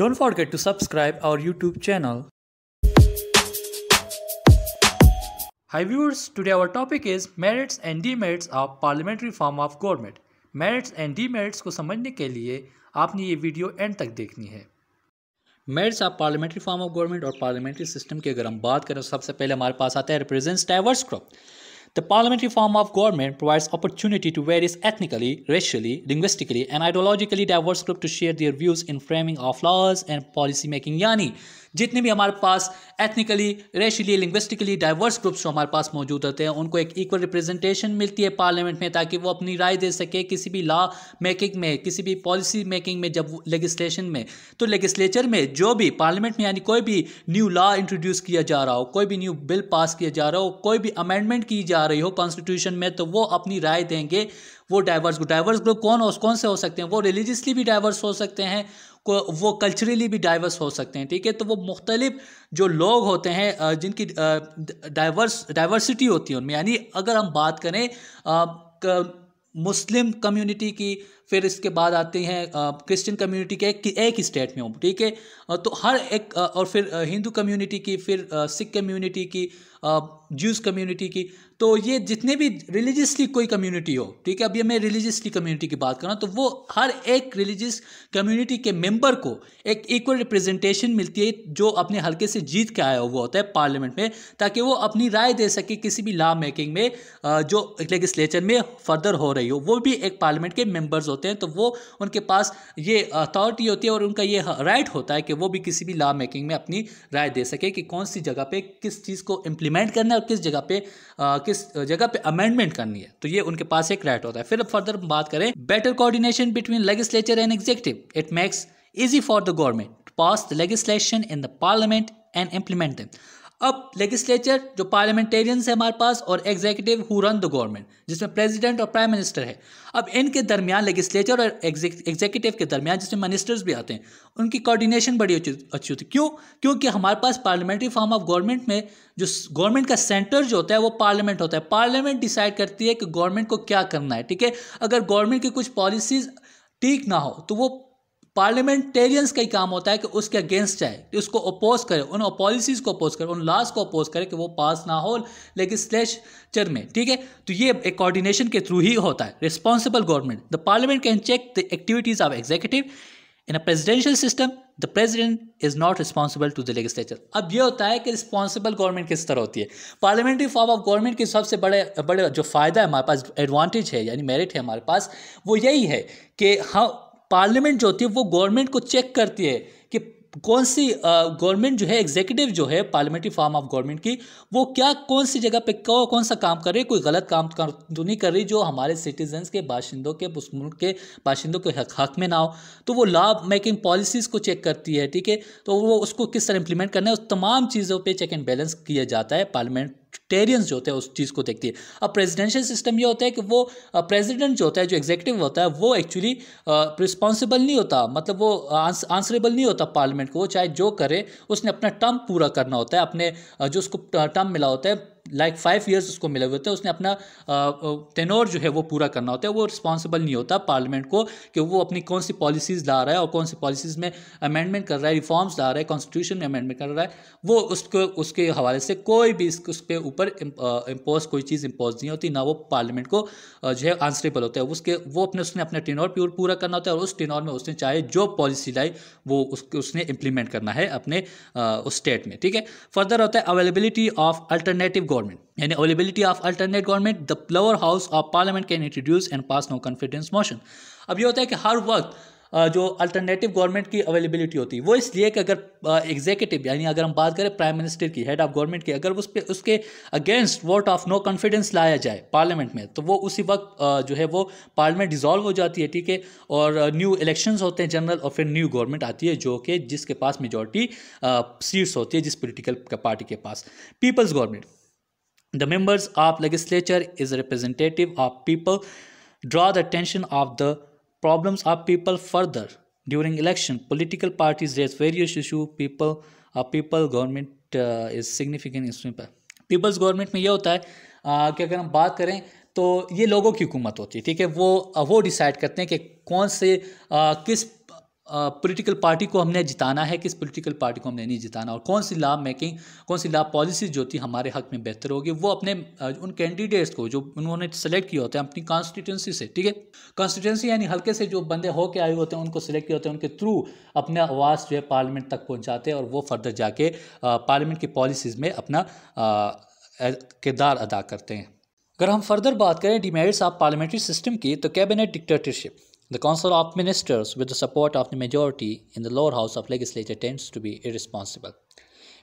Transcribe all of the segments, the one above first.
Don't forget to subscribe our YouTube channel. Hi viewers, today our topic is merits and demerits of parliamentary form of government. Merits and demerits को समझने के लिए आपने ये video and तक देखनी है merits of parliamentary form of government और पार्लियामेंट्री सिस्टम की अगर हम बात करें सबसे पहले हमारे पास आता है represent diverse group The parliamentary form of government provides opportunity to various ethnically, racially, linguistically, and ideologically diverse groups to share their views in framing of laws and policy making. Yani, जितने भी हमारे पास ethnically racially linguistically diverse groups जो हमारे पास मौजूद होते हैं उनको एक इक्वल रिप्रेजेंटेशन मिलती है पार्लियामेंट में ताकि वो अपनी राय दे सके किसी भी लॉ मेकिंग में किसी भी पॉलिसी मेकिंग में जब लेगिस्लेशन में तो लेगिस्लेचर में जो भी पार्लियामेंट में यानी कोई भी न्यू लॉ इंट्रोड्यूस किया जा रहा हो कोई भी न्यू बिल पास किया जा रहा हो कोई भी अमेंडमेंट की जा रही हो कॉन्स्टिट्यूशन में तो वो अपनी राय देंगे वो डाइवर्स ग्रुप डाइवर्स ग्रुप कौन हो कौन से हो सकते हैं वो रिलीजियसली भी डाइवर्स हो सकते हैं को वो कल्चरली भी डाइवर्स हो सकते हैं ठीक है तो वो मुख्तलिफ जो लोग होते हैं जिनकी डाइवर्स डाइवर्सिटी होती है उनमें यानी अगर हम बात करें मुस्लिम कम्युनिटी की फिर इसके बाद आते हैं क्रिश्चियन कम्युनिटी के एक, स्टेट में हो ठीक है तो हर एक और फिर हिंदू कम्युनिटी की फिर सिख कम्युनिटी की जूस कम्युनिटी की तो ये जितने भी रिलीजियसली कोई कम्युनिटी हो ठीक है अब ये मैं रिलीजियसली कम्युनिटी की बात कर रहा हूँ तो वो हर एक रिलीजियस कम्युनिटी के मेंबर को एक इक्वल रिप्रेजेंटेशन मिलती है जो अपने हल्के से जीत के आया हुआ होता है पार्लियामेंट में ताकि वो अपनी राय दे सके किसी भी लॉ मेकिंग में जो लेगिस्लेचर में फर्दर हो रही हो वो भी एक पार्लियामेंट के हो होते हैं तो वो उनके पास ये अथॉरिटी होती है और उनका ये राइट होता है कि वो भी किसी भी लॉ मेकिंग में अपनी राय दे सके कि कौन सी जगह पे किस चीज़ को इम्प्लीमेंट करना है और किस जगह पे आ, किस जगह पे अमेंडमेंट करनी है तो ये उनके पास एक राइट होता है फिर फर्दर बात करें better coordination between legislature and executive it makes easy for the government to pass the legislation in the parliament and implement them अब लेजिस्लेचर जो पार्लियामेंटेरियंस है हमारे पास और executive who run the government जिसमें प्रेसिडेंट और प्राइम मिनिस्टर है अब इनके दरमियान लेजिस्लेचर और एग्जीक्यूटिव के दरमियान जिसमें मिनिस्टर्स भी आते हैं उनकी कोऑर्डिनेशन बड़ी अच्छी होती है क्यों क्योंकि हमारे पास पार्लियामेंट्री फॉर्म ऑफ गवर्नमेंट में जो गवर्नमेंट का सेंटर जो होता है वो पार्लियामेंट होता है पार्लियामेंट डिसाइड करती है कि गवर्नमेंट को क्या करना है ठीक है अगर गवर्नमेंट की कुछ पॉलिसीज़ ठीक ना हो तो वो पार्लियामेंटेरियंस का ही काम होता है कि उसके अगेंस्ट जाए कि उसको अपोज करे उन पॉलिसीज़ को अपोज करे उन लॉज को अपोज करे कि वो पास ना हो लेकिन में ठीक है तो ये एक कोऑर्डिनेशन के थ्रू ही होता है responsible government the parliament can check the activities of executive in a presidential system the president is not responsible to the legislature अब ये होता है कि रिस्पॉन्सिबल गवर्नमेंट किस तरह होती है पार्लियामेंट्री फॉर्म ऑफ गवर्नमेंट की सबसे बड़े बड़े जो फ़ायदा है हमारे पास एडवांटेज है यानी मेरिट है हमारे पास वो यही है कि हम हाँ, पार्लियामेंट जो होती है वो गवर्नमेंट को चेक करती है कि कौन सी गवर्नमेंट जो है एग्जीक्यूटिव जो है पार्लियामेंट्री फॉर्म ऑफ गवर्नमेंट की वो क्या कौन सी जगह पे कौ, कौन सा काम कर रही है कोई गलत काम तो नहीं कर रही जो हमारे सिटीजन्स के बाशिंदों के उस मुल्क के बाशिंदों के हक हक में ना हो तो वो लॉ मेकिंग पॉलिसीज़ को चेक करती है ठीक है तो वो उसको किस तरह इम्प्लीमेंट करना है उस तमाम चीज़ों पर चेक एंड बैलेंस किया जाता है पार्लियामेंट टेरियंस जो होते हैं उस चीज़ को देखती है अब प्रेसिडेंशियल सिस्टम ये होता है कि वो प्रेसिडेंट जो होता है जो एग्जीक्यूटिव होता है वो एक्चुअली रिस्पॉन्सिबल नहीं होता मतलब वो आंसरेबल नहीं होता पार्लियामेंट को वो चाहे जो करे उसने अपना टर्म पूरा करना होता है अपने जो उसको टर्म मिला होता है लाइक फाइव ईयर्स उसको मिले हुए होते हैं उसने अपना टेनोर जो है वो पूरा करना होता है वो रिस्पॉन्सिबल नहीं होता पार्लियामेंट को कि वो अपनी कौन सी पॉलिसीज़ ला रहा है और कौन सी पॉलिसीज़ में अमेंडमेंट कर रहा है रिफॉर्म्स ला रहा है कॉन्स्टिट्यूशन में अमेंडमेंट कर रहा है वो उसको उसके हवाले से कोई भी इस उस पर ऊपर इम्पोज कोई चीज़ इम्पोज नहीं होती ना वो पार्लियामेंट को जो है आंसरेबल होता है उसके वो अपने उसने अपना टेनोर प्योर पूरा करना होता है और उस टेनोर में उसने चाहे जो पॉलिसी लाई वो उसके उसने इम्प्लीमेंट करना है अपने उस स्टेट में ठीक है फर्दर होता है अवेलेबिलिटी ऑफ अल्टरनेटिव गवर्नमेंट यानी availability of alternate government the lower house of parliament can introduce and pass no confidence motion अब ये होता है कि हर वक्त जो अल्टरनेटिव गवर्नमेंट की अवेलेबिलिटी होती है वो इसलिए कि अगर एग्जीक्यूटिव यानी अगर हम बात करें प्राइम मिनिस्टर की हेड ऑफ गवर्नमेंट की अगर उस पर उसके against vote of no confidence लाया जाए पार्लियामेंट में तो वो उसी वक्त जो है वो पार्लियामेंट डिजॉल्व हो जाती है ठीक है और न्यू इलेक्शंस होते हैं जनरल और फिर न्यू गवर्नमेंट आती है जो कि जिसके पास मेजोरिटी सीट्स होती है जिस पोलिटिकल पार्टी के पास people's government the members of legislature is representative of people draw the tension of the problems of people further during election political parties raise various issue people of people government is significant इसमें पर people's government में यह होता है uh, कि अगर हम बात करें तो ये लोगों की हुकूमत होती है ठीक है वो uh, वो डिसाइड करते हैं कि कौन से uh, किस पॉलिटिकल पार्टी को हमने जिताना है किस पॉलिटिकल पार्टी को हमने नहीं जिताना और कौन सी लॉ मेकिंग कौन सी लॉ पॉलिसी जो थी हमारे हक में बेहतर होगी वो अपने उन कैंडिडेट्स को जो उन्होंने सेलेक्ट किया होता है अपनी कॉन्स्टिट्यूंसी से ठीक है कॉन्स्टिट्यूंसी यानी हल्के से जो बंदे होके आए होते हैं उनको सेलेक्ट किया होता है उनके थ्रू अपने आवाज़ जो है पार्लियामेंट तक पहुँचाते हैं और वो फर्दर जाके पार्लियामेंट की पॉलिसीज़ में अपना किरदार अदा करते हैं अगर हम फर्दर बात करें डिमेरिट्स ऑफ पार्लियामेंट्री सिस्टम की तो cabinet dictatorship The Council of Ministers, with the support of the majority in the lower house of legislature, tends to be irresponsible.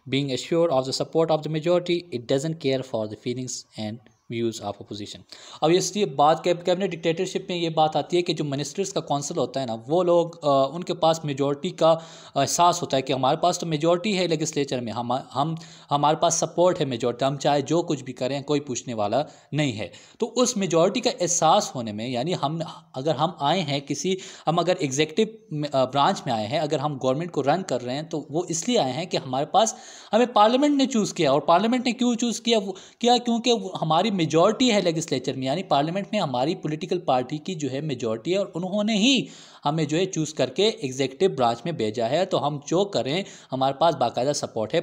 Being assured of the support of the majority, it doesn't care for the feelings and views of opposition अब इसलिए बात cabinet dictatorship में ये बात आती है कि जो मिनिस्टर्स का कौंसिल होता है ना वो लोग आ, उनके पास मेजोरिटी का एहसास होता है कि हमारे पास तो मेजोरिटी है लेगिस्लेचर में हम हम हमारे पास सपोर्ट है मेजोरिटी हम चाहे जो कुछ भी करें कोई पूछने वाला नहीं है तो उस मेजोरिटी का एहसास होने में यानी हम अगर हम आए हैं किसी हम अगर एग्जेक्टिव ब्रांच में आए हैं अगर हम गवर्नमेंट को रन कर रहे हैं तो वो इसलिए आए हैं कि हमारे पास हमें पार्लियामेंट ने चूज़ किया और पार्लियामेंट ने क्यों चूज़ किया किया क्योंकि हमारी मेजॉरिटी है लेगिस्लेचर में यानी पार्लियामेंट में हमारी पॉलिटिकल पार्टी की जो है मेजॉरिटी है और उन्होंने ही हमें जो है चूज़ करके एग्जेक्टिव ब्रांच में भेजा है तो हम जो करें हमारे पास बाकायदा सपोर्ट है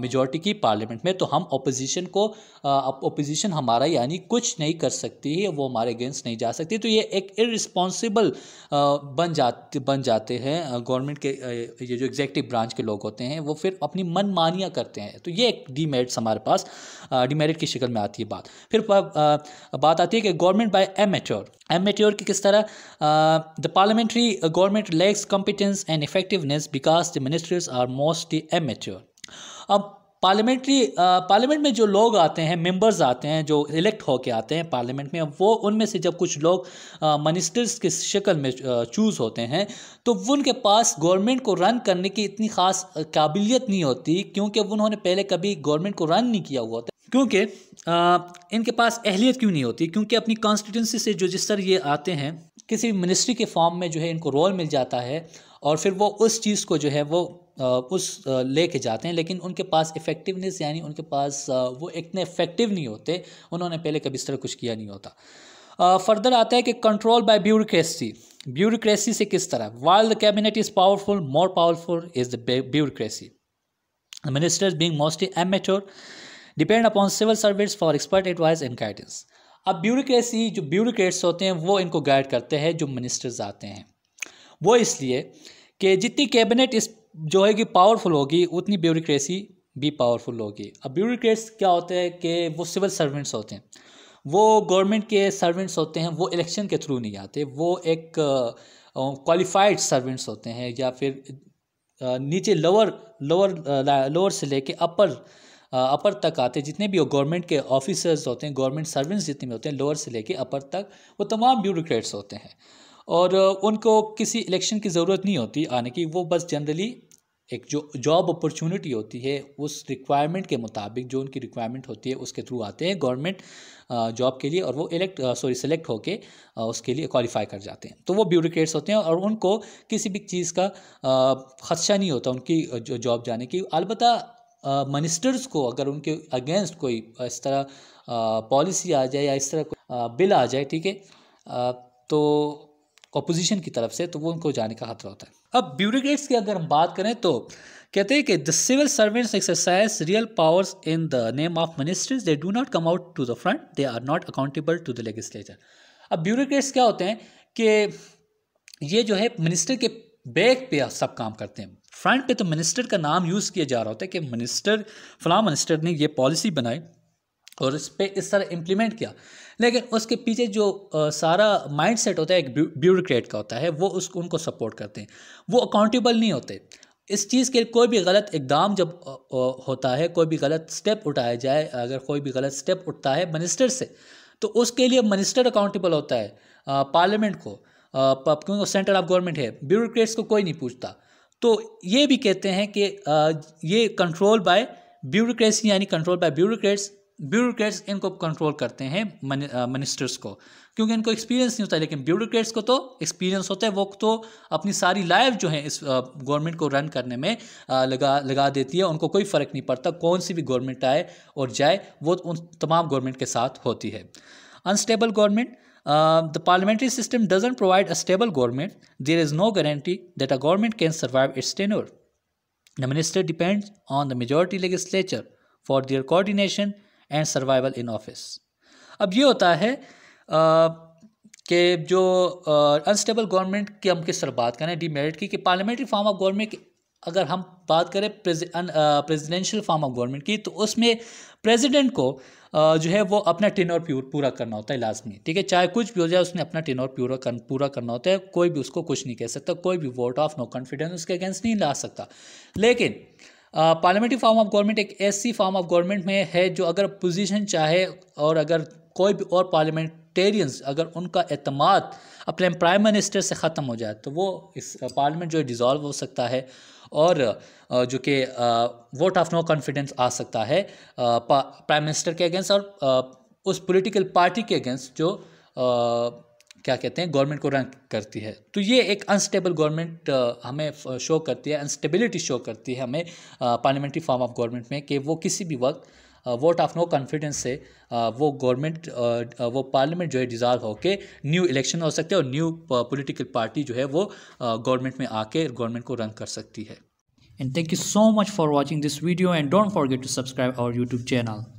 मेजॉरिटी की पार्लियामेंट में तो हम अपोजिशन को अपोजिशन हमारा यानी कुछ नहीं कर सकती है वो हमारे अगेंस्ट नहीं जा सकती तो ये एक इरिस्पॉन्सिबल बन जाते बन जाते हैं गवर्नमेंट के ये जो एग्जेक्टिव ब्रांच के लोग होते हैं वो फिर अपनी मनमानियाँ करते हैं तो ये एक डीमेरिट्स हमारे पास डीमेरिट की शक्ल में आती है बात फिर बात आती है कि गवर्नमेंट बाय एमेच्योर एमेच्योर की किस तरह the parliamentary government lacks competence and effectiveness because the ministers are mostly amateur अब पार्लियामेंट्री पार्लियामेंट में जो लोग आते हैं मेंबर्स आते हैं जो इलेक्ट होके आते हैं पार्लियामेंट में वो उनमें से जब कुछ लोग मिनिस्टर्स के शक्ल में चूज़ होते हैं तो उनके पास गवर्नमेंट को रन करने की इतनी ख़ास काबिलियत नहीं होती क्योंकि उन्होंने पहले कभी गवर्नमेंट को रन नहीं किया हुआ होता क्योंकि इनके पास अहलियत क्यों नहीं होती क्योंकि अपनी कॉन्स्टिट्यूंसी से जो जिस तरह ये आते हैं किसी मिनिस्ट्री के फॉर्म में जो है इनको रोल मिल जाता है और फिर वो उस चीज़ को जो है वो उस लेके जाते हैं लेकिन उनके पास इफ़ेक्टिवनेस यानी उनके पास वो इतने इफ़ेक्टिव नहीं होते उन्होंने पहले कभी इस तरह कुछ किया नहीं होता फर्दर आता है कि कंट्रोल बाय ब्यूरोक्रेसी ब्यूरोक्रेसी से किस तरह while the cabinet is powerful more powerful is the bureaucracy ministers being mostly amateur depend upon civil service for expert advice and guidance अब ब्यूरोसी जो ब्यूरोट्स होते हैं वो इनको गाइड करते हैं जो मिनिस्टर्स आते हैं वो इसलिए कि जितनी कैबिनेट इस जो है कि पावरफुल होगी उतनी ब्यूरोसी भी पावरफुल होगी अब ब्यूरोक्रेट्स क्या होते हैं कि वो सिविल सर्वेंट्स होते हैं वो गवर्नमेंट के सर्वेंट्स होते हैं वो इलेक्शन के थ्रू नहीं आते वो एक क्वालिफाइड सर्वेंट्स होते हैं या फिर नीचे लोअर लोअर लोअर से लेके अपर अपर तक आते जितने भी गवर्नमेंट के ऑफिसर्स होते हैं गवर्नमेंट सर्वेंट्स जितने भी होते हैं लोअर से लेके अपर तक वो तमाम ब्यूरोक्रेट्स होते हैं और उनको किसी इलेक्शन की ज़रूरत नहीं होती आने की वो बस जनरली एक जो जॉब अपॉर्चुनिटी होती है उस रिक्वायरमेंट के मुताबिक जो उनकी रिक्वायरमेंट होती है उसके थ्रू आते हैं गवर्नमेंट जॉब के लिए और वो इलेक्ट सॉरी सेलेक्ट होके उसके लिए क्वालिफाई कर जाते हैं तो वो ब्यूरोक्रेट्स होते हैं और उनको किसी भी चीज़ का खदशा नहीं होता उनकी जॉब जाने की अलबत् मिनिस्टर्स को अगर उनके अगेंस्ट कोई इस तरह पॉलिसी आ जाए या इस तरह बिल आ जाए ठीक है तो अपोजिशन की तरफ से तो वो उनको जाने का खतरा होता है अब ब्यूरोक्रेट्स की अगर हम बात करें तो कहते हैं कि the civil servants exercise real powers in the name of ministers they do not come out to the front they are not accountable to the legislature अब ब्यूरोक्रेट्स क्या होते हैं कि ये जो है मिनिस्टर के बैक पे सब काम करते हैं फ्रंट पे तो मिनिस्टर का नाम यूज़ किया जा रहा होता है कि मिनिस्टर फला मिनिस्टर ने ये पॉलिसी बनाई और इस पर इस तरह इम्प्लीमेंट किया लेकिन उसके पीछे जो आ, सारा माइंड सेट होता है एक ब्यूरोक्रेट का होता है वो उस उनको सपोर्ट करते हैं वो अकाउंटेबल नहीं होते इस चीज़ के कोई भी गलत इकदाम जब आ, आ, होता है कोई भी गलत स्टेप उठाया जाए अगर कोई भी गलत स्टेप उठता है मिनिस्टर से तो उसके लिए मिनिस्टर अकाउंटेबल होता है पार्लियामेंट को क्योंकि सेंटर ऑफ गवर्नमेंट है ब्यूरोक्रेट्स को कोई नहीं पूछता तो ये भी कहते हैं कि ये कंट्रोल बाय ब्यूरोक्रेसी यानी कंट्रोल बाय ब्यूरोक्रेट्स ब्यूरोक्रेट्स इनको कंट्रोल करते हैं मिनिस्टर्स को क्योंकि इनको एक्सपीरियंस नहीं होता लेकिन ब्यूरोक्रेट्स को तो एक्सपीरियंस होता है वो तो अपनी सारी लाइफ जो है इस गवर्नमेंट को रन करने में लगा लगा देती है उनको कोई फ़र्क नहीं पड़ता कौन सी भी गवर्नमेंट आए और जाए वो उन तमाम गवर्नमेंट के साथ होती है unstable government Uh, the parliamentary system doesn't provide a stable government. There is no guarantee that a government can survive its tenure. The minister depends on the majority legislature for their coordination and survival in office अब ये होता है कि जो unstable government की हम किस तरह बात करें डीमेरिट की कि पार्लियामेंट्री फॉर्म ऑफ गवर्नमेंट अगर हम बात करें प्रेजिडेंशियल फॉर्म ऑफ गवर्नमेंट की तो उसमें प्रेसिडेंट को जो है वो अपना टेनोर प्योर पूरा करना होता है लाजमी ठीक है चाहे कुछ भी हो जाए उसने अपना टेनोर प्योर कर, पूरा करना होता है कोई भी उसको कुछ नहीं कह सकता कोई भी वोट ऑफ नो कॉन्फिडेंस उसके अगेंस्ट नहीं ला सकता लेकिन पार्लियामेंट्री फॉर्म ऑफ गवर्नमेंट एक ऐसी फॉर्म ऑफ गवर्नमेंट में है जो अगर पोजिशन चाहे और अगर कोई भी और पार्लियामेंट पार्लियामेंटेरियंस अगर उनका अतमाद अपने प्राइम मिनिस्टर से ख़त्म हो जाए तो वो इस पार्लियामेंट जो है डिज़ोल्व हो सकता है और जो कि वोट ऑफ नो कॉन्फिडेंस आ सकता है प्राइम मिनिस्टर के अगेंस्ट और उस पॉलिटिकल पार्टी के अगेंस्ट जो क्या कहते हैं गवर्नमेंट को रैंक करती है तो ये एक अनस्टेबल गवर्नमेंट हमें शो करती है अनस्टेबिलिटी शो करती है हमें पार्लियामेंट्री फॉर्म ऑफ गवर्नमेंट में कि वो किसी भी वक्त वोट ऑफ नो कॉन्फिडेंस से वो गवर्नमेंट वो पार्लियामेंट जो है डिज़ाल्व होकर न्यू इलेक्शन हो सकते हैं और न्यू पॉलिटिकल पार्टी जो है वो गवर्नमेंट में आके गवर्नमेंट को रन कर सकती है and thank you so much for watching this video and don't forget to subscribe our YouTube channel